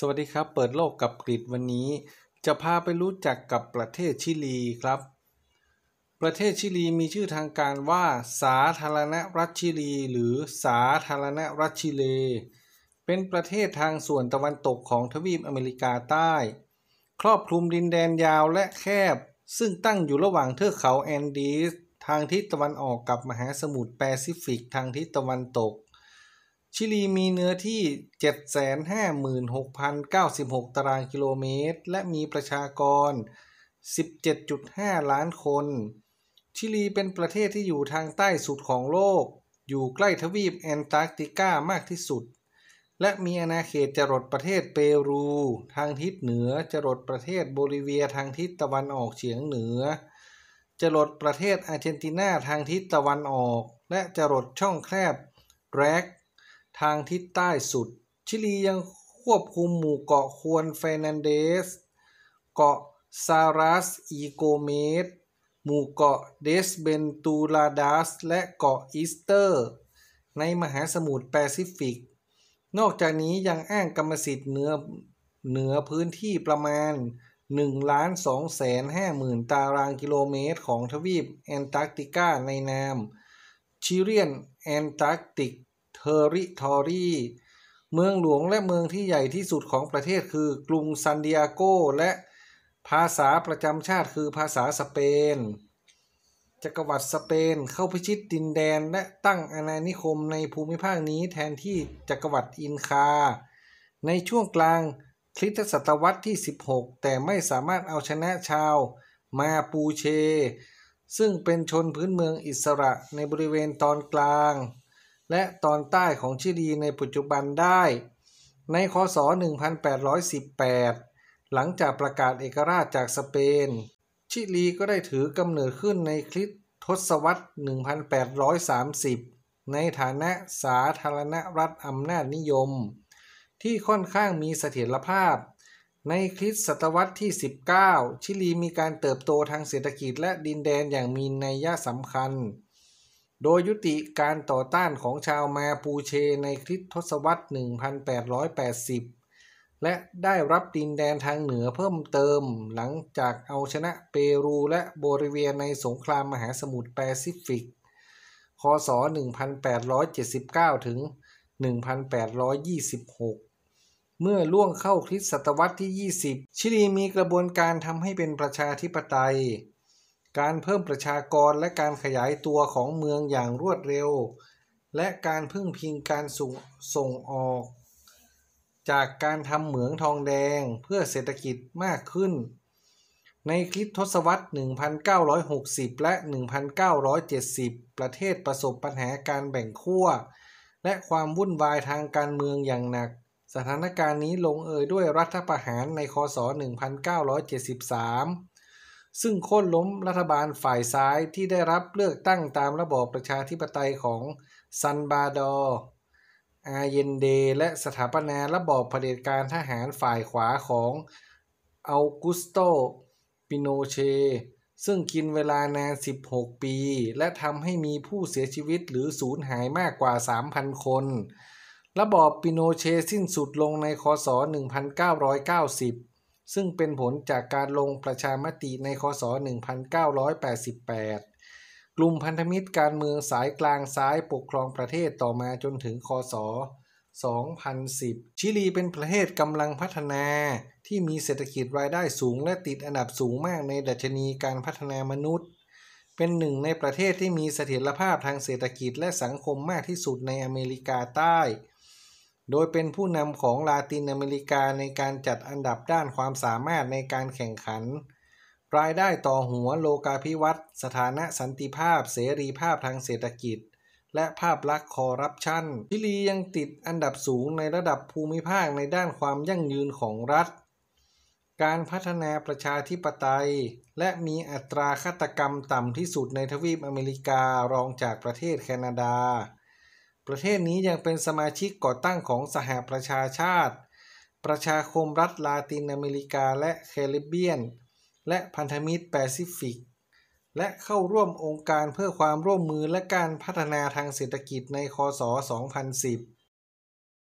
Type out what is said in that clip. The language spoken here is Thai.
สวัสดีครับเปิดโลกกับกรีฑวันนี้ จะพาไปรู้จักกับประเทศชิลีครับ ประเทศชิลีมีชื่อทางการว่าสาธารณรัฐชิลี หรือสาธารณรัฐชิเล เป็นประเทศทางส่วนตะวันตกของทวีปอเมริกาใต้ ครอบคลุมดินแดนยาวและแคบ ซึ่งตั้งอยู่ระหว่างเทือกเขาแอนดีสทางทิศตะวันออกกับมหาสมุทรแปซิฟิกทางทิศตะวันตกชิลีมีเนื้อที่ 756,096 ตารางกิโลเมตร และมีประชากร 17.5 ล้านคน ชิลีเป็นประเทศที่อยู่ทางใต้สุดของโลก อยู่ใกล้ทวีปแอนตาร์กติกามากที่สุด และมีอาณาเขตจรดประเทศเปรู ทางทิศเหนือจรดประเทศโบลิเวียทางทิศตะวันออกเฉียงเหนือ จรดประเทศอาร์เจนตินาทางทิศตะวันออก และจรดช่องแคบแรกทางทิศใต้สุด ชิลียังควบคุมหมู่เกาะควนเฟนันเดส เกาะซารัสอีโกเมสหมู่เกาะเดสเบนตูลาดัสและเกาะอีสเตอร์ ในมหาสมุทรแปซิฟิก นอกจากนี้ยังอ้างกรรมสิทธิ์เหนือเหนือพื้นที่ประมาณ1ล้าน2แสน5หมื่นตารางกิโลเมตรของทวีปแอนตาร์กติกาในนาม ชิเรียนแอนตาร์กติกเทอริทอรีเมืองหลวงและเมืองที่ใหญ่ที่สุดของประเทศคือกรุงซันเดียโก และ ภาษาประจำชาติคือภาษาสเปน จักรวรรดิสเปนเข้าพิชิตดินแดนและตั้งอาณานิคมในภูมิภาคนี้แทนที่จักรวรรดิอินคา ในช่วงกลางคริสตศตวรรษที่ 16 แต่ไม่สามารถเอาชนะชาว มาปูเช ซึ่งเป็นชนพื้นเมืองอิสระในบริเวณตอนกลางและตอนใต้ของชิลีในปัจจุบันได้ ในคศ1818 หลังจากประกาศเอกราชจากสเปน ชิลีก็ได้ถือกำเนิดขึ้นในคริสตทศวรรษ 1830 ในฐานะสาธารณรัฐอำนาจนิยม ที่ค่อนข้างมีเสถียรภาพ ในคริสตศตวรรษที่ 19 ชิลีมีการเติบโตทางเศรษฐกิจและดินแดนอย่างมีนัยยะสำคัญโดยยุติการต่อต้านของชาว มาปูเชในคริสตศวรรษ 1880 และได้รับดินแดนทางเหนือเพิ่มเติม หลังจากเอาชนะเปรูและโบริเวียในสงครามมหาสมุทรแปซิฟิก คศ 1879 ถึง 1826 เมื่อล่วงเข้าคริสตศตวรรษที่ 20 ชิลีมีกระบวนการทำให้เป็นประชาธิปไตยการเพิ่มประชากรและการขยายตัวของเมืองอย่างรวดเร็ว และการพึ่งพิงการส่งส่งออก จากการทำเหมืองทองแดงเพื่อเศรษฐกิจมากขึ้น ในคริสทศวรรษ 1960 และ 1970 ประเทศประสบปัญหาการแบ่งขั้วและความวุ่นวายทางการเมืองอย่างหนัก สถานการณ์นี้ลงเอยด้วยรัฐประหารในคศ 1973ซึ่งโค่นล้มรัฐบาลฝ่ายซ้ายที่ได้รับเลือกตั้งตามระบอบประชาธิปไตยของซันบาดออาเยนเด และสถาปนาระบอบเผด็จการทหารฝ่ายขวาของอัลกุสโตปิโนเชซึ่งกินเวลานาน16 ปี และทำให้มีผู้เสียชีวิตหรือสูญหายมากกว่า 3,000 คน ระบอบปิโนเชสิ้นสุดลงในคศ 1990ซึ่งเป็นผลจากการลงประชามติในคศ1988 กลุ่มพันธมิตรการเมืองสายกลางซ้ายปกครองประเทศต่อมาจนถึงคศ2010 ชิลีเป็นประเทศกำลังพัฒนาที่มีเศรษฐกิจรายได้สูงและติดอันดับสูงมากในดัชนีการพัฒนามนุษย์ เป็นหนึ่งในประเทศที่มีเสถียรภาพทางเศรษฐกิจและสังคมมากที่สุดในอเมริกาใต้โดยเป็นผู้นำของลาตินอเมริกาในการจัดอันดับด้านความสามารถในการแข่งขัน รายได้ต่อหัวโลกาภิวัตน์สถานะสันติภาพเสรีภาพทางเศรษฐกิจ และภาพลักษณ์คอร์รัปชันชิลียังติดอันดับสูงในระดับภูมิภาคในด้านความยั่งยืนของรัฐ การพัฒนาประชาธิปไตย และมีอัตราฆาตกรรมต่ำที่สุดในทวีปอเมริการองจากประเทศแคนาดาประเทศนี้ยังเป็นสมาชิกก่อตั้งของสหประชาชาติ ประชาคมรัฐลาตินอเมริกาและแคริบเบียน และพันธมิตรแปซิฟิก และเข้าร่วมองค์การเพื่อความร่วมมือและการพัฒนาทางเศรษฐกิจในคศ2010